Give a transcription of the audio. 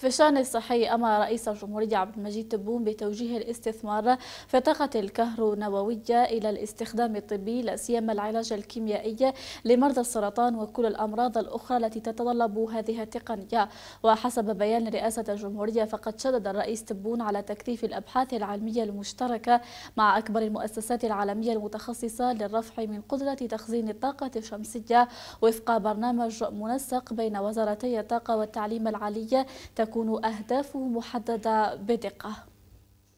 في الشأن الصحي أمر رئيس الجمهورية عبد المجيد تبون بتوجيه الاستثمار في طاقة الكهرونووية إلى الاستخدام الطبي لا سيما العلاج الكيميائي لمرضى السرطان وكل الأمراض الأخرى التي تتطلب هذه التقنية وحسب بيان رئاسة الجمهورية فقد شدد الرئيس تبون على تكثيف الأبحاث العلمية المشتركة مع أكبر المؤسسات العالمية المتخصصة للرفع من قدرة تخزين الطاقة الشمسية وفق برنامج منسق بين وزارتي الطاقة والتعليم العالي تكون أهدافه محددة بدقة